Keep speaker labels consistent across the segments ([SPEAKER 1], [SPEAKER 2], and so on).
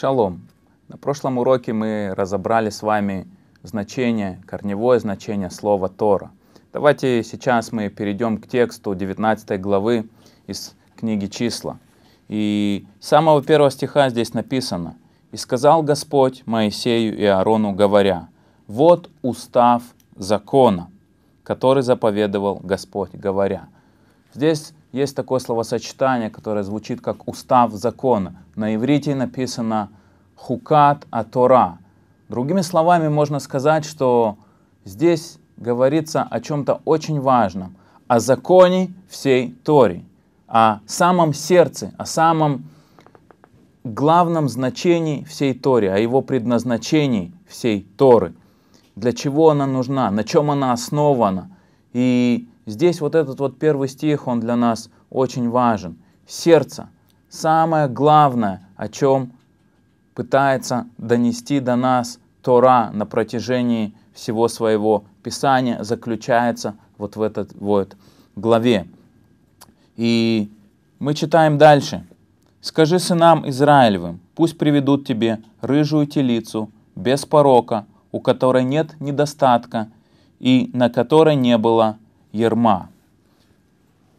[SPEAKER 1] Шалом. На прошлом уроке мы разобрали с вами значение, корневое значение слова Тора. Давайте сейчас мы перейдем к тексту 19 главы из книги числа. И с самого первого стиха здесь написано. «И сказал Господь Моисею и Аарону, говоря, «Вот устав закона, который заповедовал Господь, говоря». Здесь есть такое словосочетание, которое звучит как «устав закона». На иврите написано «хукат атора». Другими словами, можно сказать, что здесь говорится о чем-то очень важном, о законе всей Тори, о самом сердце, о самом главном значении всей Тори, о его предназначении всей Торы, для чего она нужна, на чем она основана. И Здесь вот этот вот первый стих, он для нас очень важен. Сердце – самое главное, о чем пытается донести до нас Тора на протяжении всего своего Писания, заключается вот в этой вот главе. И мы читаем дальше. «Скажи сынам Израилевым, пусть приведут тебе рыжую телицу, без порока, у которой нет недостатка и на которой не было ерма,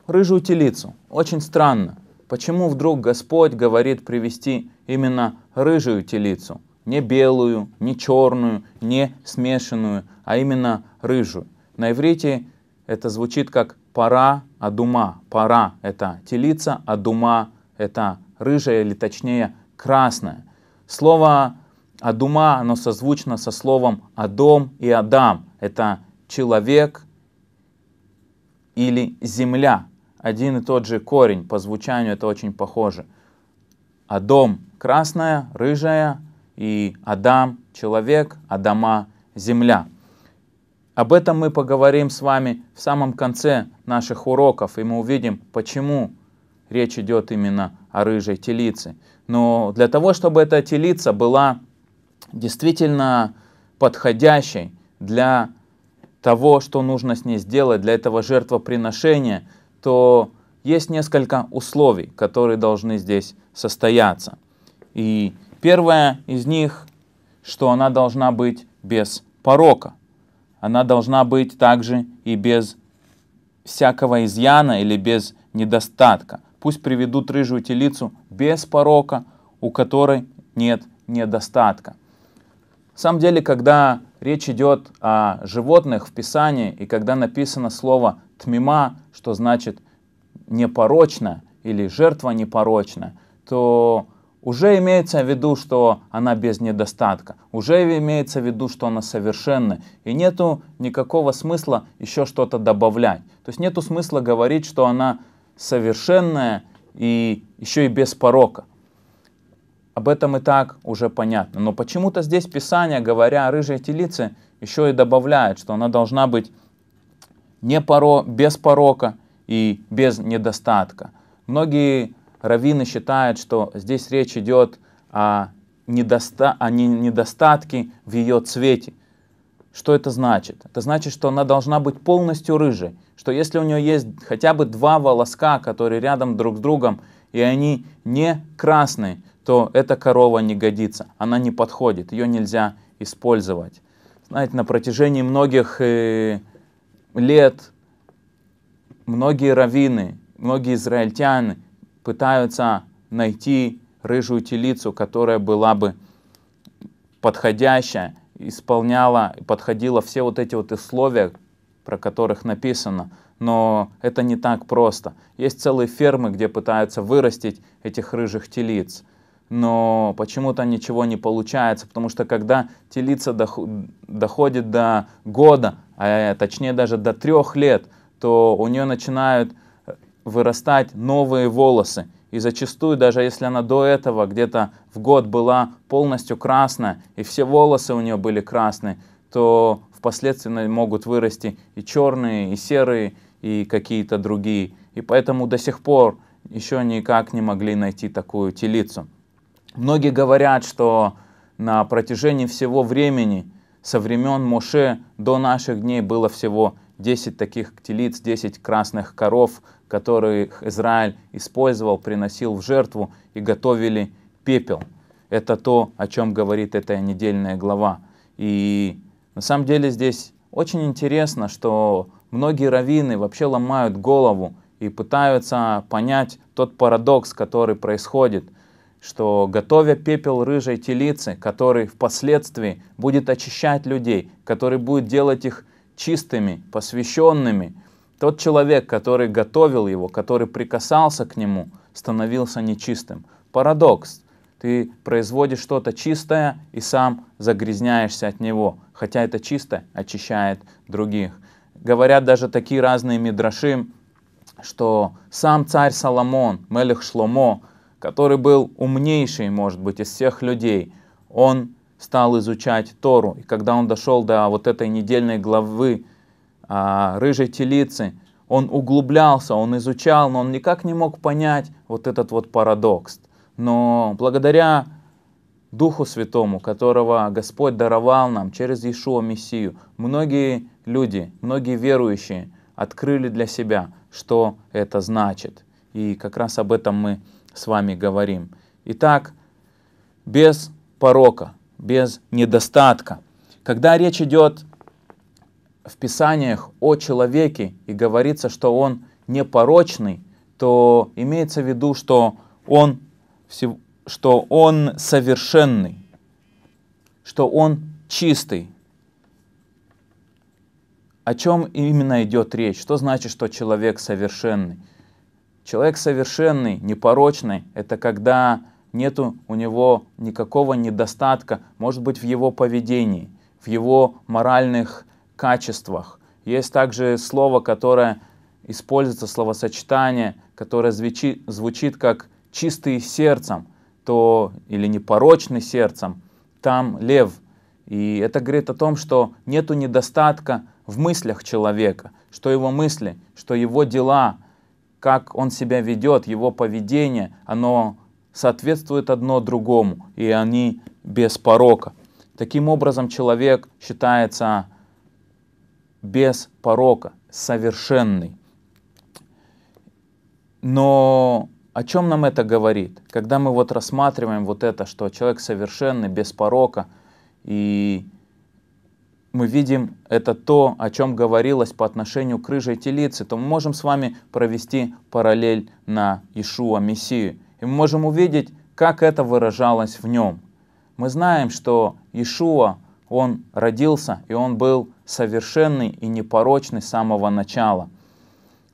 [SPEAKER 1] рыжую телицу. Очень странно, почему вдруг Господь говорит привести именно рыжую телицу, не белую, не черную, не смешанную, а именно рыжую. На иврите это звучит как пара адума. Пара — это телица, адума — это рыжая или точнее красная. Слово адума, оно созвучно со словом адом и адам. Это человек, или земля. Один и тот же корень, по звучанию это очень похоже. Адом – красная, рыжая, и Адам – человек, Адама – земля. Об этом мы поговорим с вами в самом конце наших уроков, и мы увидим, почему речь идет именно о рыжей телице. Но для того, чтобы эта телица была действительно подходящей для того, что нужно с ней сделать, для этого жертвоприношения, то есть несколько условий, которые должны здесь состояться. И первое из них, что она должна быть без порока. Она должна быть также и без всякого изъяна или без недостатка. Пусть приведут рыжую телицу без порока, у которой нет недостатка самом деле, когда речь идет о животных в Писании, и когда написано слово «тмима», что значит «непорочно» или «жертва непорочна», то уже имеется в виду, что она без недостатка, уже имеется в виду, что она совершенна, и нету никакого смысла еще что-то добавлять. То есть нету смысла говорить, что она совершенная и еще и без порока. Об этом и так уже понятно. Но почему-то здесь Писание, говоря о рыжей телице, еще и добавляет, что она должна быть не поро, без порока и без недостатка. Многие раввины считают, что здесь речь идет о, недоста, о недостатке в ее цвете. Что это значит? Это значит, что она должна быть полностью рыжей, что если у нее есть хотя бы два волоска, которые рядом друг с другом, и они не красные, то эта корова не годится, она не подходит, ее нельзя использовать. Знаете, на протяжении многих э, лет многие раввины, многие израильтяне пытаются найти рыжую телицу, которая была бы подходящая, исполняла, подходила все вот эти вот условия, про которых написано. Но это не так просто. Есть целые фермы, где пытаются вырастить этих рыжих телиц но почему-то ничего не получается, потому что когда телица доходит до года, а э, точнее даже до трех лет, то у нее начинают э, вырастать новые волосы. И зачастую, даже если она до этого где-то в год была полностью красная, и все волосы у нее были красные, то впоследствии могут вырасти и черные, и серые, и какие-то другие. И поэтому до сих пор еще никак не могли найти такую телицу. Многие говорят, что на протяжении всего времени, со времен Моше до наших дней было всего 10 таких ктелиц, 10 красных коров, которых Израиль использовал, приносил в жертву и готовили пепел. Это то, о чем говорит эта недельная глава. И на самом деле здесь очень интересно, что многие раввины вообще ломают голову и пытаются понять тот парадокс, который происходит – что готовя пепел рыжей телицы, который впоследствии будет очищать людей, который будет делать их чистыми, посвященными, тот человек, который готовил его, который прикасался к нему, становился нечистым. Парадокс. Ты производишь что-то чистое и сам загрязняешься от него, хотя это чисто очищает других. Говорят даже такие разные мидраши, что сам царь Соломон, Мелех Шломо, который был умнейший, может быть, из всех людей, он стал изучать Тору. И когда он дошел до вот этой недельной главы а, рыжей телицы, он углублялся, он изучал, но он никак не мог понять вот этот вот парадокс. Но благодаря Духу Святому, которого Господь даровал нам через Иешуа Мессию, многие люди, многие верующие открыли для себя, что это значит. И как раз об этом мы с вами говорим. Итак, без порока, без недостатка. Когда речь идет в Писаниях о человеке и говорится, что он непорочный, то имеется в виду, что он, что он совершенный, что он чистый. О чем именно идет речь? Что значит, что человек совершенный? Человек совершенный, непорочный, это когда нету у него никакого недостатка, может быть, в его поведении, в его моральных качествах. Есть также слово, которое используется, словосочетание, которое звучит, звучит как «чистый сердцем», то или непорочный сердцем, там лев. И это говорит о том, что нету недостатка в мыслях человека, что его мысли, что его дела — как он себя ведет, его поведение, оно соответствует одно другому, и они без порока. Таким образом, человек считается без порока, совершенный. Но о чем нам это говорит? Когда мы вот рассматриваем вот это, что человек совершенный, без порока, и мы видим, это то, о чем говорилось по отношению к рыжей телице, то мы можем с вами провести параллель на Ишуа Мессию. И мы можем увидеть, как это выражалось в нем. Мы знаем, что Ишуа, он родился, и он был совершенный и непорочный с самого начала.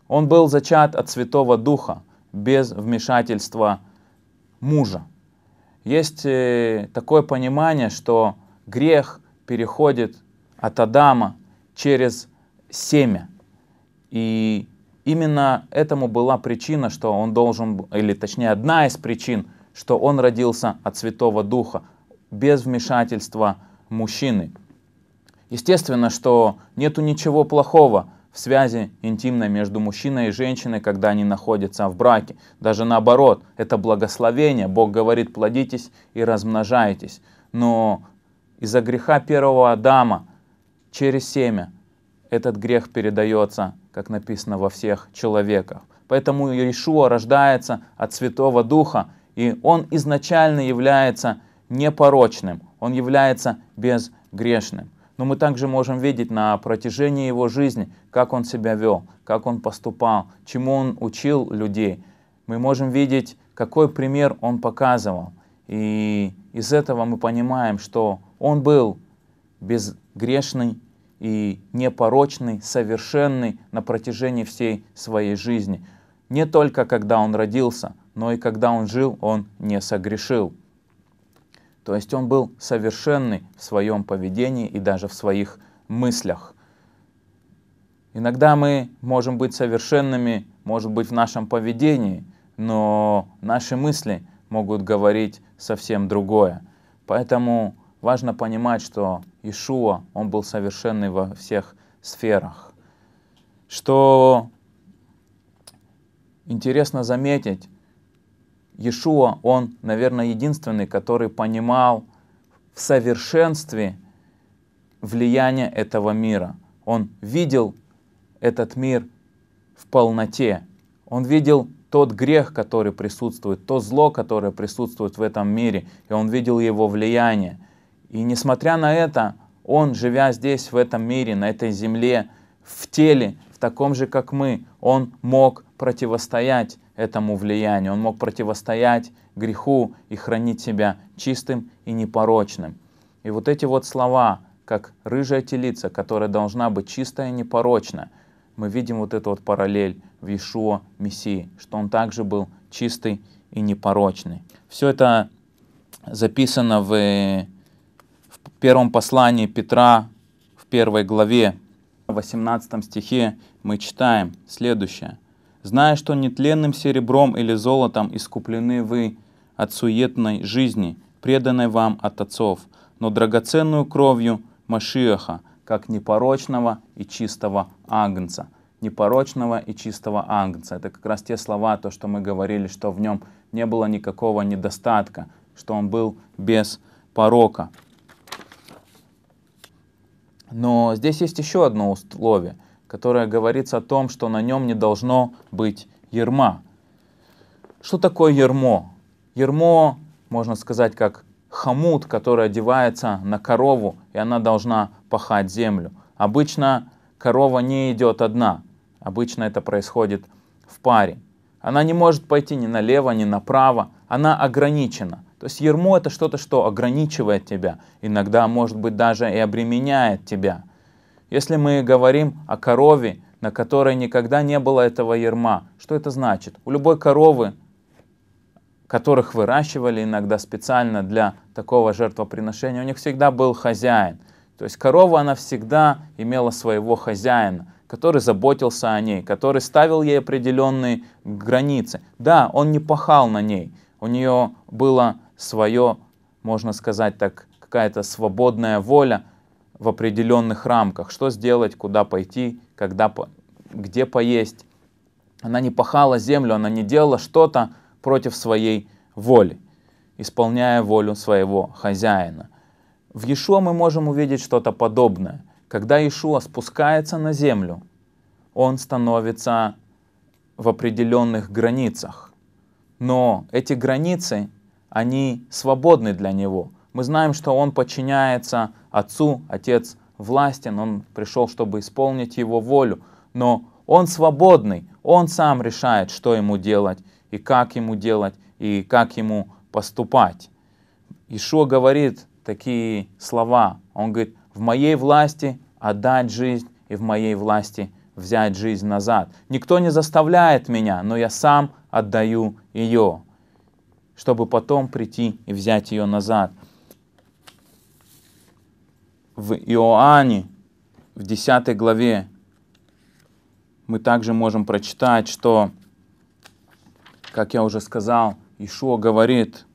[SPEAKER 1] Он был зачат от Святого Духа, без вмешательства мужа. Есть э, такое понимание, что грех переходит от Адама через семя. И именно этому была причина, что он должен, или точнее одна из причин, что он родился от Святого Духа, без вмешательства мужчины. Естественно, что нету ничего плохого в связи интимной между мужчиной и женщиной, когда они находятся в браке. Даже наоборот, это благословение. Бог говорит, плодитесь и размножайтесь. Но из-за греха первого Адама через семя этот грех передается, как написано во всех человеках. Поэтому Иешуа рождается от Святого Духа, и он изначально является непорочным, он является безгрешным. Но мы также можем видеть на протяжении его жизни, как он себя вел, как он поступал, чему он учил людей. Мы можем видеть, какой пример он показывал. И из этого мы понимаем, что он был безгрешный и непорочный, совершенный на протяжении всей своей жизни. Не только когда он родился, но и когда он жил, он не согрешил. То есть он был совершенный в своем поведении и даже в своих мыслях. Иногда мы можем быть совершенными, может быть, в нашем поведении, но наши мысли могут говорить совсем другое. Поэтому Важно понимать, что Ишуа, он был совершенный во всех сферах. Что интересно заметить, Иешуа, он, наверное, единственный, который понимал в совершенстве влияние этого мира. Он видел этот мир в полноте. Он видел тот грех, который присутствует, то зло, которое присутствует в этом мире, и он видел его влияние. И несмотря на это, он, живя здесь, в этом мире, на этой земле, в теле, в таком же, как мы, он мог противостоять этому влиянию, он мог противостоять греху и хранить себя чистым и непорочным. И вот эти вот слова, как рыжая телица, которая должна быть чистая и непорочна, мы видим вот эту вот параллель в Иешуа Мессии, что он также был чистый и непорочный. Все это записано в первом послании Петра в первой главе, в 18 стихе мы читаем следующее. «Зная, что нетленным серебром или золотом искуплены вы от суетной жизни, преданной вам от отцов, но драгоценную кровью Машиаха, как непорочного и чистого агнца» непорочного и чистого агнца. Это как раз те слова, то, что мы говорили, что в нем не было никакого недостатка, что он был без порока. Но здесь есть еще одно условие, которое говорится о том, что на нем не должно быть ерма. Что такое ермо? Ермо, можно сказать, как хомут, который одевается на корову, и она должна пахать землю. Обычно корова не идет одна. Обычно это происходит в паре. Она не может пойти ни налево, ни направо. Она ограничена. То есть ермо — это что-то, что ограничивает тебя, иногда, может быть, даже и обременяет тебя. Если мы говорим о корове, на которой никогда не было этого ерма, что это значит? У любой коровы, которых выращивали иногда специально для такого жертвоприношения, у них всегда был хозяин. То есть корова, она всегда имела своего хозяина, который заботился о ней, который ставил ей определенные границы. Да, он не пахал на ней, у нее было свое, можно сказать так, какая-то свободная воля в определенных рамках. Что сделать, куда пойти, когда, где поесть. Она не пахала землю, она не делала что-то против своей воли, исполняя волю своего хозяина. В Иешуа мы можем увидеть что-то подобное. Когда Иешуа спускается на землю, он становится в определенных границах. Но эти границы они свободны для него. Мы знаем, что он подчиняется отцу, отец властен, он пришел, чтобы исполнить его волю, но он свободный, он сам решает, что ему делать и как ему делать и как ему поступать. Ишо говорит такие слова, он говорит, в моей власти отдать жизнь и в моей власти взять жизнь назад. Никто не заставляет меня, но я сам отдаю ее чтобы потом прийти и взять ее назад. В Иоанне, в 10 главе, мы также можем прочитать, что, как я уже сказал, Ишуа говорит,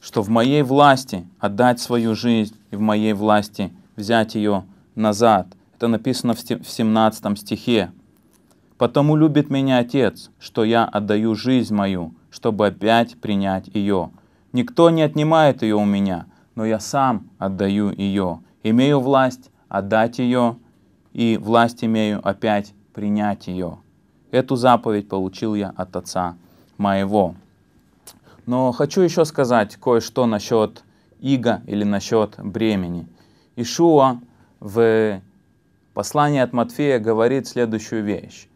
[SPEAKER 1] что в моей власти отдать свою жизнь и в моей власти взять ее назад. Это написано в 17 стихе. «Потому любит меня Отец, что я отдаю жизнь мою, чтобы опять принять ее. Никто не отнимает ее у меня, но я сам отдаю ее. Имею власть отдать ее, и власть имею опять принять ее. Эту заповедь получил я от Отца моего. Но хочу еще сказать кое-что насчет иго или насчет бремени. Ишуа в послании от Матфея говорит следующую вещь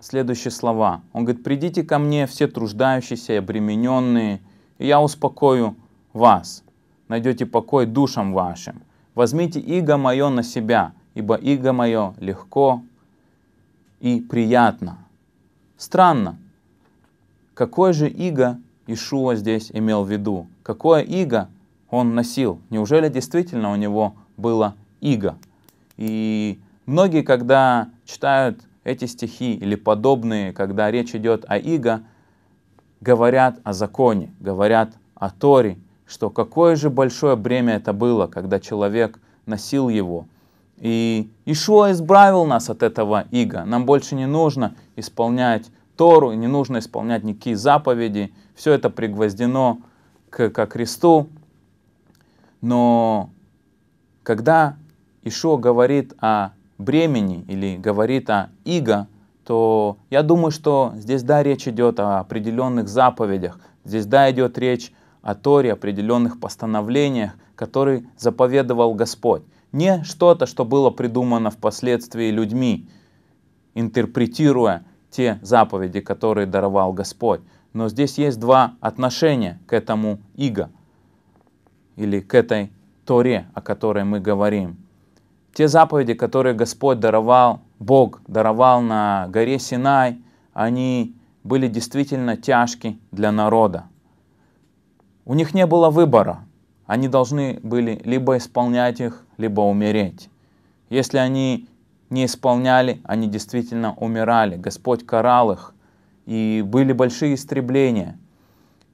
[SPEAKER 1] следующие слова. Он говорит, придите ко мне все труждающиеся и обремененные, и я успокою вас, найдете покой душам вашим. Возьмите иго мое на себя, ибо иго мое легко и приятно. Странно, какое же иго Ишуа здесь имел в виду? Какое иго он носил? Неужели действительно у него было иго? И многие, когда читают эти стихи или подобные, когда речь идет о Иго, говорят о законе, говорят о Торе, что какое же большое бремя это было, когда человек носил его. И Ишуа избавил нас от этого иго. Нам больше не нужно исполнять Тору, не нужно исполнять никакие заповеди. Все это пригвоздено к, ко кресту. Но когда Ишуа говорит о бремени или говорит о иго, то я думаю, что здесь да, речь идет о определенных заповедях, здесь да, идет речь о Торе, определенных постановлениях, которые заповедовал Господь. Не что-то, что было придумано впоследствии людьми, интерпретируя те заповеди, которые даровал Господь. Но здесь есть два отношения к этому иго или к этой Торе, о которой мы говорим. Те заповеди, которые Господь даровал, Бог даровал на горе Синай, они были действительно тяжки для народа. У них не было выбора. Они должны были либо исполнять их, либо умереть. Если они не исполняли, они действительно умирали. Господь карал их, и были большие истребления.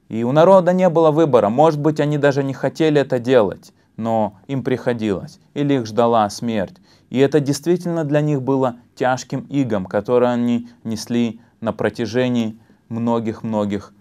[SPEAKER 1] И у народа не было выбора. Может быть, они даже не хотели это делать но им приходилось, или их ждала смерть. И это действительно для них было тяжким игом, которое они несли на протяжении многих-многих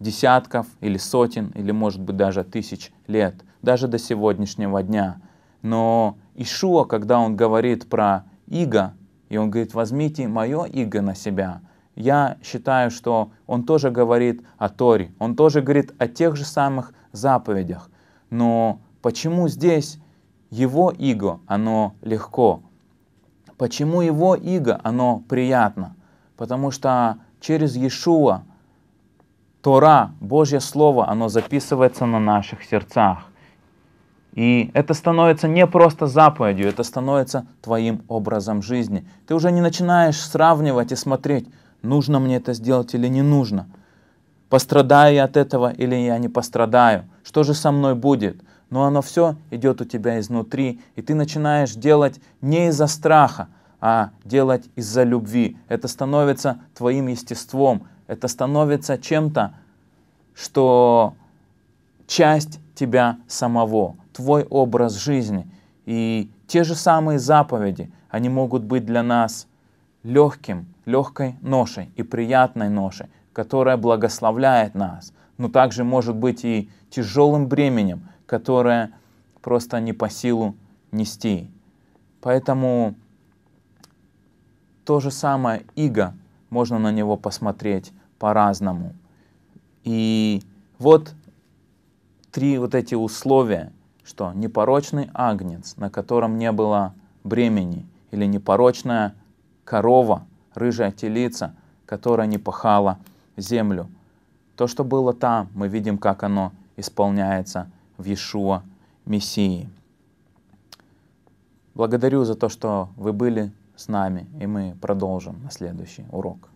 [SPEAKER 1] десятков или сотен, или может быть даже тысяч лет, даже до сегодняшнего дня. Но Ишуа, когда он говорит про иго, и он говорит, возьмите мое иго на себя, я считаю, что он тоже говорит о Торе, он тоже говорит о тех же самых заповедях, но Почему здесь его иго, оно легко? Почему его иго, оно приятно? Потому что через Иешуа Тора, Божье Слово, оно записывается на наших сердцах. И это становится не просто заповедью, это становится твоим образом жизни. Ты уже не начинаешь сравнивать и смотреть, нужно мне это сделать или не нужно. Пострадаю я от этого или я не пострадаю. Что же со мной будет? но оно все идет у тебя изнутри, и ты начинаешь делать не из-за страха, а делать из-за любви. Это становится твоим естеством, это становится чем-то, что часть тебя самого, твой образ жизни. И те же самые заповеди, они могут быть для нас легким, легкой ношей и приятной ношей, которая благословляет нас, но также может быть и тяжелым бременем, которое просто не по силу нести. Поэтому то же самое иго, можно на него посмотреть по-разному. И вот три вот эти условия, что непорочный агнец, на котором не было бремени, или непорочная корова, рыжая телица, которая не пахала землю. То, что было там, мы видим, как оно исполняется в Иешуа Мессии. Благодарю за то, что вы были с нами, и мы продолжим на следующий урок.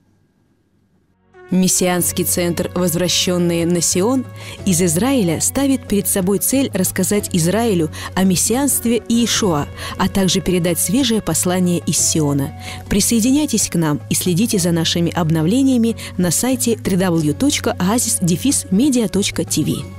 [SPEAKER 1] Мессианский центр «Возвращенные на Сион» из Израиля ставит перед собой цель рассказать Израилю о мессианстве Иешуа, а также передать свежее послание из Сиона. Присоединяйтесь к нам и следите за нашими обновлениями на сайте www.oasis-media.tv.